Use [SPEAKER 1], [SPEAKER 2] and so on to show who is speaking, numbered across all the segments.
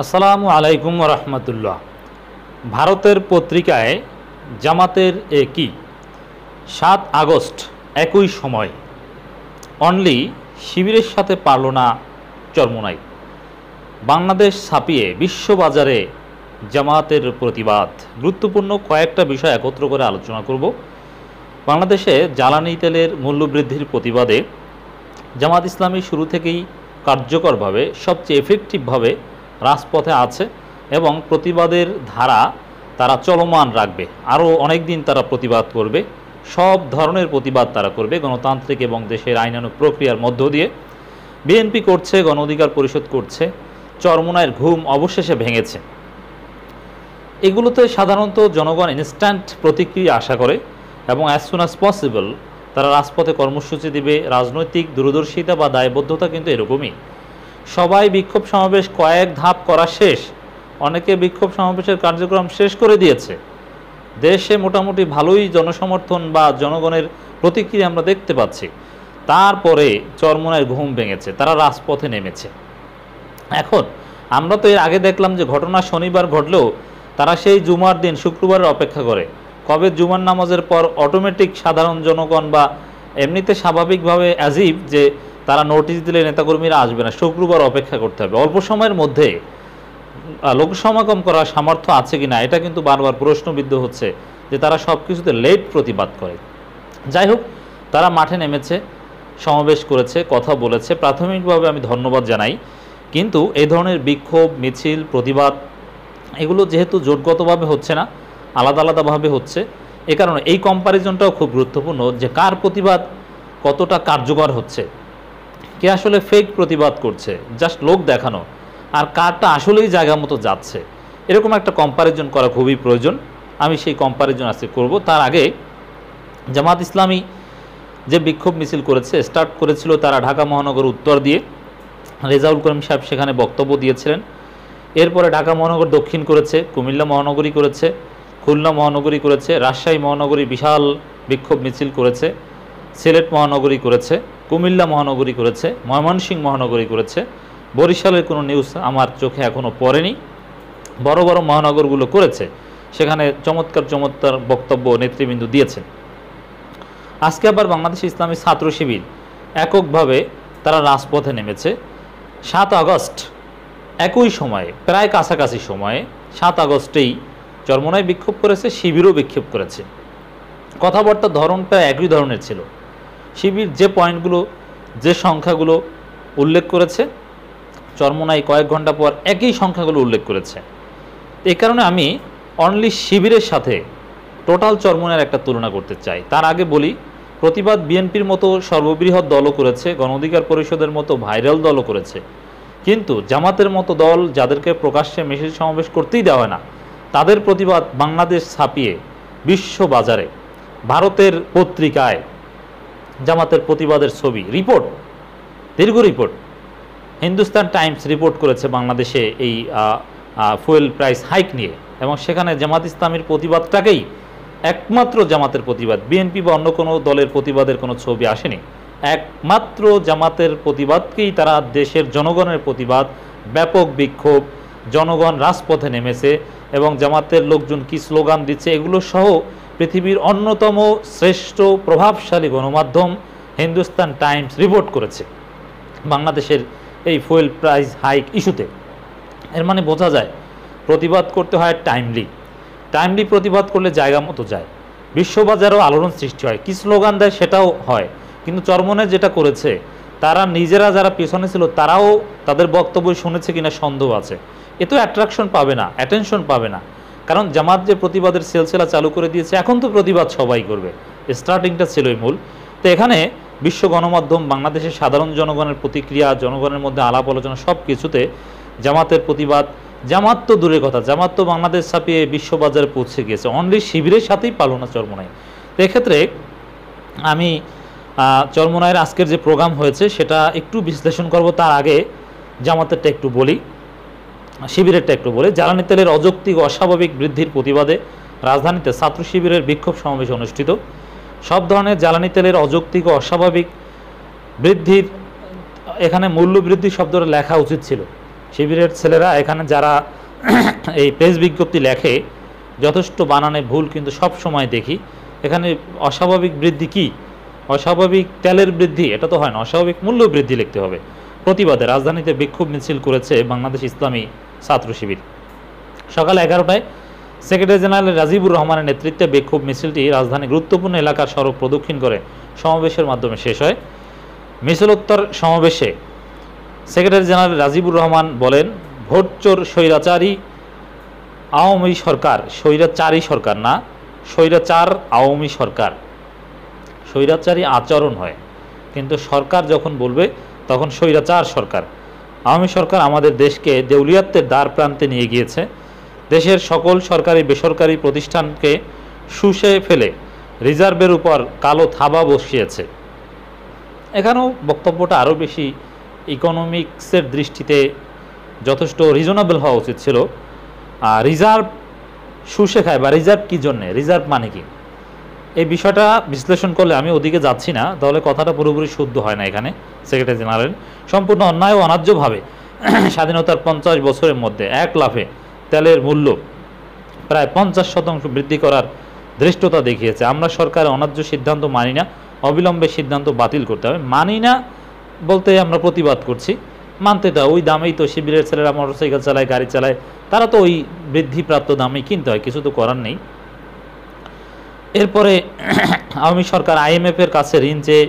[SPEAKER 1] আসসালামু আলাইকুম রহমতুল্লাহ ভারতের পত্রিকায় জামাতের এ কি সাত আগস্ট একই সময় অনলি শিবিরের সাথে পারল না চর্মনাই বাংলাদেশ ছাপিয়ে বিশ্ববাজারে জামাতের প্রতিবাদ গুরুত্বপূর্ণ কয়েকটা বিষয় একত্র করে আলোচনা করব বাংলাদেশে জ্বালানি তেলের মূল্যবৃদ্ধির প্রতিবাদে জামাত ইসলামী শুরু থেকেই কার্যকরভাবে সবচেয়ে এফেক্টিভভাবে রাজপথে আছে এবং প্রতিবাদের ধারা তারা চলমান রাখবে আরও অনেক দিন তারা প্রতিবাদ করবে সব ধরনের প্রতিবাদ তারা করবে গণতান্ত্রিক এবং দেশের আইনানুক প্রক্রিয়ার মধ্য দিয়ে বিএনপি করছে গণ অধিকার পরিষদ করছে চরমনায়ের ঘুম অবশেষে ভেঙেছে এগুলোতে সাধারণত জনগণ ইনস্ট্যান্ট প্রতিক্রিয়া আশা করে এবং অ্যাজ সুন অ্যাজ পসিবল তারা রাজপথে কর্মসূচি দিবে রাজনৈতিক দূরদর্শিতা বা দায়বদ্ধতা কিন্তু এরকমই সবাই বিক্ষোভ সমাবেশ কয়েক ধাপ করা শেষ অনেকে বিক্ষোভ সমাবেশের কার্যক্রম শেষ করে দিয়েছে দেশে মোটামুটি ভালোই জনসমর্থন বা জনগণের প্রতিক্রিয়া আমরা দেখতে পাচ্ছি তারপরে চরমনায় ঘুম ভেঙেছে তারা রাজপথে নেমেছে এখন আমরা তো এর আগে দেখলাম যে ঘটনা শনিবার ঘটলেও তারা সেই জুমার দিন শুক্রবারের অপেক্ষা করে কবে জুমার নামাজের পর অটোমেটিক সাধারণ জনগণ বা এমনিতে স্বাভাবিকভাবে অ্যাজিব যে তারা নোটিশ দিলে নেতাকর্মীরা আসবে না শুক্রবার অপেক্ষা করতে হবে অল্প সময়ের মধ্যে লোকসমাগম করার সামর্থ্য আছে কি না এটা কিন্তু বারবার প্রশ্নবিদ্ধ হচ্ছে যে তারা সব কিছুতে লেট প্রতিবাদ করে যাই হোক তারা মাঠে নেমেছে সমাবেশ করেছে কথা বলেছে প্রাথমিকভাবে আমি ধন্যবাদ জানাই কিন্তু এ ধরনের বিক্ষোভ মিছিল প্রতিবাদ এগুলো যেহেতু জোটগতভাবে হচ্ছে না আলাদা আলাদাভাবে হচ্ছে এ কারণে এই কম্প্যারিজনটাও খুব গুরুত্বপূর্ণ যে কার প্রতিবাদ কতটা কার্যকর হচ্ছে কে আসলে ফেক প্রতিবাদ করছে জাস্ট লোক দেখানো আর কারটা আসলেই জায়গা মতো যাচ্ছে এরকম একটা কম্পারিজন করা খুবই প্রয়োজন আমি সেই কম্পারিজন আজকে করব তার আগে জামাত ইসলামী যে বিক্ষোভ মিছিল করেছে স্টার্ট করেছিল তারা ঢাকা মহানগর উত্তর দিয়ে রেজাউল করিম সাহেব সেখানে বক্তব্য দিয়েছিলেন এরপরে ঢাকা মহানগর দক্ষিণ করেছে কুমিল্লা মহানগরী করেছে খুলনা মহানগরী করেছে রাজশাহী মহানগরী বিশাল বিক্ষোভ মিছিল করেছে সিলেট মহানগরী করেছে কুমিল্লা মহানগরী করেছে ময়মনসিংহ মহানগরী করেছে বরিশালের কোনো নিউজ আমার চোখে এখনও পড়েনি বড় বড় মহানগরগুলো করেছে সেখানে চমৎকার চমৎকার বক্তব্য নেতৃবৃন্দ দিয়েছেন আজকে আবার বাংলাদেশ ইসলামী ছাত্র শিবির এককভাবে তারা রাজপথে নেমেছে সাত আগস্ট একই সময়ে প্রায় কাছাকাছি সময়ে সাত আগস্টেই চরমনায় বিক্ষোভ করেছে শিবিরও বিক্ষোভ করেছে ধরন ধরনটা একই ধরনের ছিল শিবির যে পয়েন্টগুলো যে সংখ্যাগুলো উল্লেখ করেছে চর্মনাই কয়েক ঘন্টা পর একই সংখ্যাগুলো উল্লেখ করেছে এই কারণে আমি অনলি শিবিরের সাথে টোটাল চরমনের একটা তুলনা করতে চাই তার আগে বলি প্রতিবাদ বিএনপির মতো সর্ববৃহৎ দলও করেছে গণ অধিকার পরিষদের মতো ভাইরাল দলও করেছে কিন্তু জামাতের মতো দল যাদেরকে প্রকাশ্যে মেসেজ সমাবেশ করতেই দেওয়া না তাদের প্রতিবাদ বাংলাদেশ ছাপিয়ে বিশ্ব বাজারে ভারতের পত্রিকায় জামাতের প্রতিবাদের ছবি রিপোর্ট দীর্ঘ রিপোর্ট হিন্দুস্তান টাইমস রিপোর্ট করেছে বাংলাদেশে এই ফুয়েল প্রাইস হাইক নিয়ে এবং সেখানে জামাত ইসলামের প্রতিবাদটাকেই একমাত্র জামাতের প্রতিবাদ বিএনপি বা অন্য কোনো দলের প্রতিবাদের কোনো ছবি আসেনি একমাত্র জামাতের প্রতিবাদকেই তারা দেশের জনগণের প্রতিবাদ ব্যাপক বিক্ষোভ জনগণ রাজপথে নেমেছে এবং জামাতের লোকজন কি স্লোগান দিচ্ছে এগুলো সহ পৃথিবীর অন্যতম শ্রেষ্ঠ প্রভাবশালী গণমাধ্যম হিন্দুস্তান টাইমস রিপোর্ট করেছে বাংলাদেশের এই ফুয়েল প্রাইস হাইক ইস্যুতে এর মানে বোঝা যায় প্রতিবাদ করতে হয় টাইমলি টাইমলি প্রতিবাদ করলে জায়গা মতো যায় বিশ্ববাজারও আলোড়ন সৃষ্টি হয় কী স্লোগান দেয় সেটাও হয় কিন্তু চরমনে যেটা করেছে তারা নিজেরা যারা পেছনে ছিল তারাও তাদের বক্তব্য শুনেছে কিনা সন্দেহ আছে এ তো অ্যাট্রাকশন পাবে না অ্যাটেনশন পাবে না কারণ জামাত যে প্রতিবাদের সিলসিলা চালু করে দিয়েছে এখন তো প্রতিবাদ সবাই করবে স্টার্টিংটা ছিলই মূল তো এখানে বিশ্ব গণমাধ্যম বাংলাদেশের সাধারণ জনগণের প্রতিক্রিয়া জনগণের মধ্যে আলাপ আলোচনা সব কিছুতে জামাতের প্রতিবাদ জামাত তো দূরের কথা জামাত তো বাংলাদেশ ছাপিয়ে বিশ্ববাজারে পৌঁছে গিয়েছে অনলি শিবিরের সাথেই পালনা চরমনায় তো এক্ষেত্রে আমি চরমনায়ের আজকের যে প্রোগ্রাম হয়েছে সেটা একটু বিশ্লেষণ করব তার আগে জামাতেরটা একটু বলি শিবিরেরটা একটু বলে জ্বালানি তেলের অযৌক্তিক অস্বাভাবিক বৃদ্ধির প্রতিবাদে রাজধানীতে ছাত্র শিবিরের বিক্ষোভ সমাবেশ অনুষ্ঠিত সব ধরনের জ্বালানি তেলের অযৌক্তিক অস্বাভাবিক বৃদ্ধির এখানে মূল্যবৃদ্ধি শব্দটা লেখা উচিত ছিল শিবিরের ছেলেরা এখানে যারা এই প্রেস বিজ্ঞপ্তি লেখে যথেষ্ট বানানে ভুল কিন্তু সব সময় দেখি এখানে অস্বাভাবিক বৃদ্ধি কি অস্বাভাবিক তেলের বৃদ্ধি এটা তো হয় না অস্বাভাবিক মূল্য বৃদ্ধি লিখতে হবে প্রতিবাদে রাজধানীতে বিক্ষোভ মিছিল করেছে বাংলাদেশ ইসলামী ছাত্র শিবির সকাল এগারোটায় সেক্রেটারি জেনারেল রাজিবুর রহমানের নেতৃত্বে বিক্ষোভ মিছিলটি রাজধানীর গুরুত্বপূর্ণ এলাকার সড়ক প্রদক্ষিণ করে সমাবেশের মাধ্যমে শেষ হয় মিছিলোত্তর সমাবেশে সেক্রেটারি জেনারেল রাজিবুর রহমান বলেন ভোটচোর স্বৈরাচারী আওয়ামী সরকার স্বৈরাচারী সরকার না স্বৈরাচার আওয়ামী সরকার স্বৈরাচারী আচরণ হয় কিন্তু সরকার যখন বলবে তখন স্বৈরাচার সরকার আওয়ামী সরকার আমাদের দেশকে দেউলিয়াত্বের দ্বার প্রান্তে নিয়ে গিয়েছে দেশের সকল সরকারি বেসরকারি প্রতিষ্ঠানকে শুষে ফেলে রিজার্ভের উপর কালো থাবা বসিয়েছে এখানেও বক্তব্যটা আরও বেশি ইকোনমিক্সের দৃষ্টিতে যথেষ্ট রিজনেবল হওয়া উচিত ছিল আর রিজার্ভ শুষে খায় বা রিজার্ভ কী জন্যে রিজার্ভ মানে কি এই বিষয়টা বিশ্লেষণ করলে আমি ওদিকে যাচ্ছি না তাহলে কথাটা পুরোপুরি শুদ্ধ হয় না এখানে সেক্রেটারি জেনারেল সম্পূর্ণ অন্যায় ও অনার্যভাবে স্বাধীনতার পঞ্চাশ বছরের মধ্যে এক লাফে তেলের মূল্য প্রায় পঞ্চাশ শতাংশ বৃদ্ধি করার ধৃষ্টতা দেখিয়েছে আমরা সরকারের অনার্য সিদ্ধান্ত মানি না অবিলম্বে সিদ্ধান্ত বাতিল করতে হবে মানি না বলতে আমরা প্রতিবাদ করছি মানতে তা ওই দামেই তো শিবিরের ছেলেরা মোটরসাইকেল চালায় গাড়ি চালায় তারা তো ওই বৃদ্ধিপ্রাপ্ত দামেই কিনতে হয় কিছু তো করার নেই এরপরে আওয়ামী সরকার আইএমএফের কাছে ঋণ চেয়ে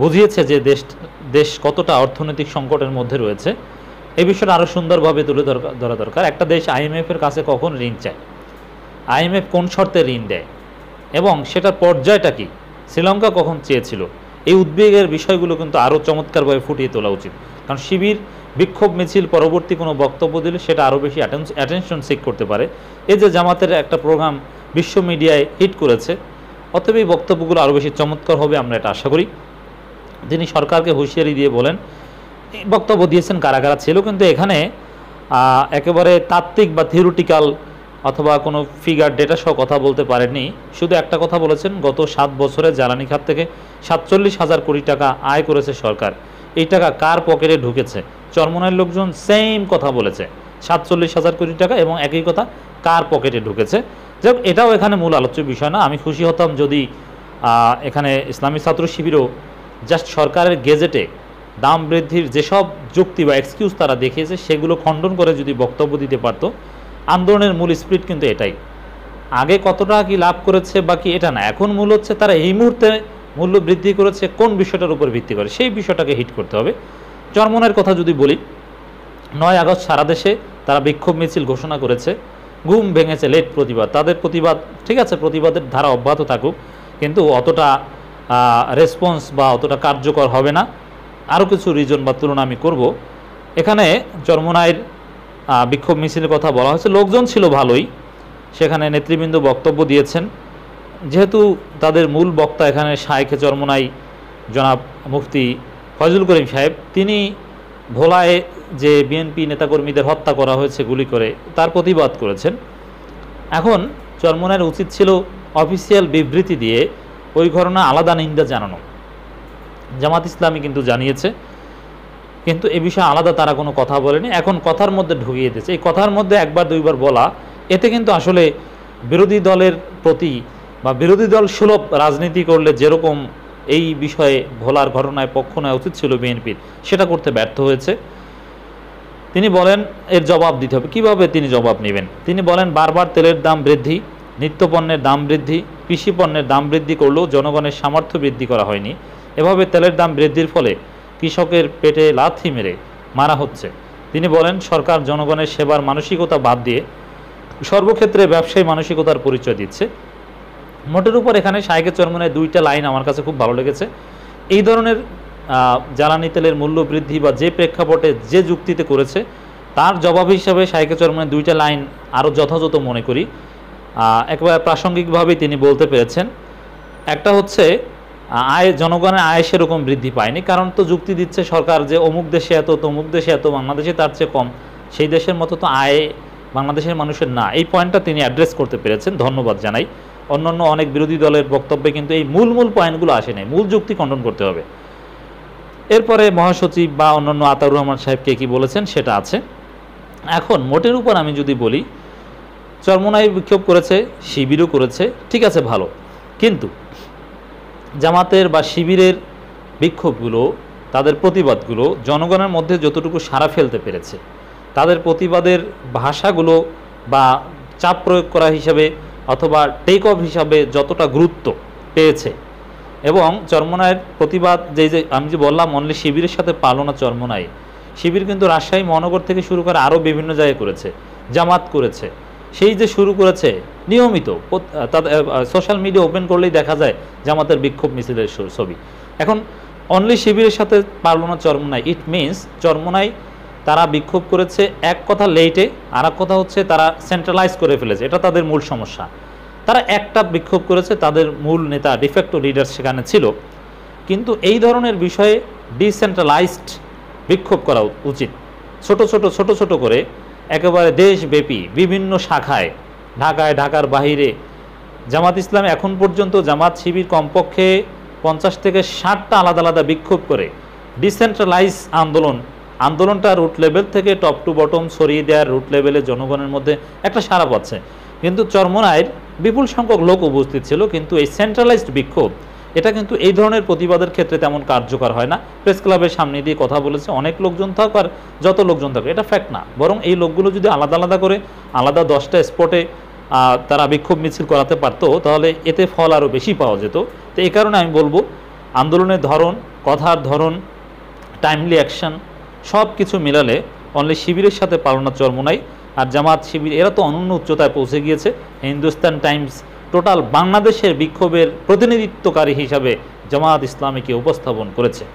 [SPEAKER 1] বুঝিয়েছে যে দেশ দেশ কতটা অর্থনৈতিক সংকটের মধ্যে রয়েছে এই বিষয়টা আরও সুন্দরভাবে তুলে ধরা দরকার একটা দেশ আইএমএফের কাছে কখন ঋণ চায় আইএমএফ কোন শর্তে ঋণ দেয় এবং সেটার পর্যায়টা কি শ্রীলঙ্কা কখন চেয়েছিল এই উদ্বেগের বিষয়গুলো কিন্তু আরও চমৎকারভাবে ফুটিয়ে তোলা উচিত কারণ শিবির বিক্ষোভ মিছিল পরবর্তী কোনো বক্তব্য দিলে সেটা আরও বেশি অ্যাটেনশন সিক করতে পারে এই যে জামাতের একটা প্রোগ্রাম বিশ্ব মিডিয়ায় হিট করেছে অতএব এই বক্তব্যগুলো আরও বেশি চমৎকার হবে আমরা এটা আশা করি তিনি সরকারকে হুঁশিয়ারি দিয়ে বলেন বক্তব্য দিয়েছেন কারা কারা ছিল কিন্তু এখানে একেবারে তাত্ত্বিক বা থিওরিটিক্যাল অথবা কোনো ফিগার ডেটা সহ কথা বলতে পারেননি শুধু একটা কথা বলেছেন গত সাত বছরে জ্বালানি খাত থেকে সাতচল্লিশ হাজার কোটি টাকা আয় করেছে সরকার এই টাকা কার পকেটে ঢুকেছে চরমনাইয়ের লোকজন সেম কথা বলেছে সাতচল্লিশ হাজার কোটি টাকা এবং একই কথা কার পকেটে ঢুকেছে যাই এটাও এখানে মূল আলোচ্য বিষয় না আমি খুশি হতাম যদি এখানে ইসলামী ছাত্র শিবিরও জাস্ট সরকারের গেজেটে দাম বৃদ্ধির যেসব যুক্তি বা এক্সকিউজ তারা দেখিয়েছে সেগুলো খণ্ডন করে যদি বক্তব্য দিতে পারত আন্দোলনের মূল স্পিড কিন্তু এটাই আগে কত টাকা লাভ করেছে বা কি এটা না এখন মূল হচ্ছে তারা এই মুহূর্তে মূল্য বৃদ্ধি করেছে কোন বিষয়টার উপর ভিত্তি করে সেই বিষয়টাকে হিট করতে হবে চরমনের কথা যদি বলি নয় আগস্ট সারা দেশে তারা বিক্ষোভ মিছিল ঘোষণা করেছে গুম ভেঙেছে লেট প্রতিবাদ তাদের প্রতিবাদ ঠিক আছে প্রতিবাদের ধারা অব্যাহত থাকুক কিন্তু অতটা রেসপন্স বা অতটা কার্যকর হবে না আরও কিছু রিজন বা তুলনা আমি করব এখানে চর্মনায়ের বিক্ষোভ মিছিলের কথা বলা হয়েছে লোকজন ছিল ভালোই সেখানে নেতৃবৃন্দ বক্তব্য দিয়েছেন যেহেতু তাদের মূল বক্তা এখানে শায়েখে চর্মনাই জনাব মুফতি ফজল করিম সাহেব তিনি ভোলায় যে বিএনপি নেতাকর্মীদের হত্যা করা হয়েছে গুলি করে তার প্রতিবাদ করেছেন এখন চরমনের উচিত ছিল অফিসিয়াল বিবৃতি দিয়ে ওই ঘটনা আলাদা নিন্দা জানানো জামাত ইসলামী কিন্তু জানিয়েছে কিন্তু এ বিষয়ে আলাদা তারা কোনো কথা বলেনি এখন কথার মধ্যে ঢুকিয়ে দিয়েছে এই কথার মধ্যে একবার দুইবার বলা এতে কিন্তু আসলে বিরোধী দলের প্রতি বা বিরোধী দল সুলভ রাজনীতি করলে যেরকম এই বিষয়ে ভোলার ঘটনায় পক্ষ নেওয়া উচিত ছিল বিএনপির সেটা করতে ব্যর্থ হয়েছে তিনি বলেন এর জবাব দিতে হবে কীভাবে তিনি জবাব নেবেন তিনি বলেন বারবার তেলের দাম বৃদ্ধি নিত্যপণ্যের দাম বৃদ্ধি কৃষি পণ্যের দাম বৃদ্ধি করলেও জনগণের সামর্থ্য বৃদ্ধি করা হয়নি এভাবে তেলের দাম বৃদ্ধির ফলে কৃষকের পেটে লাথি মেরে মারা হচ্ছে তিনি বলেন সরকার জনগণের সেবার মানসিকতা বাদ দিয়ে সর্বক্ষেত্রে ব্যবসায়ী মানসিকতার পরিচয় দিচ্ছে মোটের উপর এখানে সাইকে চরমনের দুইটা লাইন আমার কাছে খুব ভালো লেগেছে এই ধরনের জ্বালানি তেলের মূল্য বৃদ্ধি বা যে প্রেক্ষাপটে যে যুক্তিতে করেছে তার জবাব হিসাবে শাইকে চরমনের দুইটা লাইন আরও যথাযথ মনে করি একবার প্রাসঙ্গিকভাবেই তিনি বলতে পেরেছেন একটা হচ্ছে আয় জনগণের আয় সেরকম বৃদ্ধি পায়নি কারণ তো যুক্তি দিচ্ছে সরকার যে অমুক দেশে এত তমুক দেশে এত বাংলাদেশে তার চেয়ে কম সেই দেশের মতো তো আয় বাংলাদেশের মানুষের না এই পয়েন্টটা তিনি অ্যাড্রেস করতে পেরেছেন ধন্যবাদ জানাই অন্যান্য অনেক বিরোধী দলের বক্তব্যে কিন্তু এই মূল মূল পয়েন্টগুলো আসে নাই মূল যুক্তি খণ্ডন করতে হবে এরপরে মহাসচিব বা অন্যান্য আতাউর রহমান সাহেবকে কি বলেছেন সেটা আছে এখন মোটের উপর আমি যদি বলি চরমনাই বিক্ষোভ করেছে শিবিরও করেছে ঠিক আছে ভালো কিন্তু জামাতের বা শিবিরের বিক্ষোভগুলো তাদের প্রতিবাদগুলো জনগণের মধ্যে যতটুকু সারা ফেলতে পেরেছে তাদের প্রতিবাদের ভাষাগুলো বা চাপ প্রয়োগ করা হিসাবে অথবা টেক অফ হিসাবে যতটা গুরুত্ব পেয়েছে এবং চর্মনায়ের প্রতিবাদ যে যে আমি যে বললাম অনলি শিবিরের সাথে পালনা চর্মনায় শিবির কিন্তু রাজশাহী মহানগর থেকে শুরু করে আরও বিভিন্ন জায়গায় করেছে জামাত করেছে সেই যে শুরু করেছে নিয়মিত তাদের সোশ্যাল মিডিয়া ওপেন করলেই দেখা যায় জামাতের বিক্ষোভ মিছিলের ছবি এখন অনলি শিবিরের সাথে পারল না চরমোনাই ইট মিনস চর্মনায় তারা বিক্ষোভ করেছে এক কথা লেটে আর কথা হচ্ছে তারা সেন্ট্রালাইজ করে ফেলেছে এটা তাদের মূল সমস্যা তারা একটা বিক্ষোভ করেছে তাদের মূল নেতা ডিফেক্টো লিডার সেখানে ছিল কিন্তু এই ধরনের বিষয়ে ডিসেন্ট্রালাইজড বিক্ষোভ করা উচিত ছোট ছোট ছোট ছোট করে একেবারে দেশব্যাপী বিভিন্ন শাখায় ঢাকায় ঢাকার বাহিরে জামাত ইসলাম এখন পর্যন্ত জামাত শিবির কমপক্ষে পঞ্চাশ থেকে ষাটটা আলাদা আলাদা বিক্ষোভ করে ডিসেন্ট্রালাইজ আন্দোলন আন্দোলনটা রুট লেভেল থেকে টপ টু বটম সরিয়ে দেওয়ার রুট লেভেলে জনগণের মধ্যে একটা সাড়া পাচ্ছে কিন্তু চরমনায়ের বিপুল সংখ্যক লোক উপস্থিত ছিল কিন্তু এই সেন্ট্রালাইজড বিক্ষোভ এটা কিন্তু এই ধরনের প্রতিবাদের ক্ষেত্রে তেমন কার্যকর হয় না প্রেস ক্লাবের সামনে দিয়ে কথা বলেছে অনেক লোকজন থাক আর যত লোকজন থাক এটা ফ্যাক্ট না বরং এই লোকগুলো যদি আলাদা আলাদা করে আলাদা দশটা স্পটে তারা বিক্ষোভ মিছিল করাতে পারত তাহলে এতে ফল আরও বেশি পাওয়া যেত তো এই কারণে আমি বলবো আন্দোলনের ধরন কথার ধরন টাইমলি অ্যাকশন সব কিছু মিলালে অনলি শিবিরের সাথে পালনার চর্মনাই আর জামাত শিবির এরা তো অনন্য উচ্চতায় পৌঁছে গিয়েছে হিন্দুস্তান টাইমস টোটাল বাংলাদেশের বিক্ষোভের প্রতিনিধিত্বকারী হিসাবে জামাত ইসলামীকে উপস্থাপন করেছে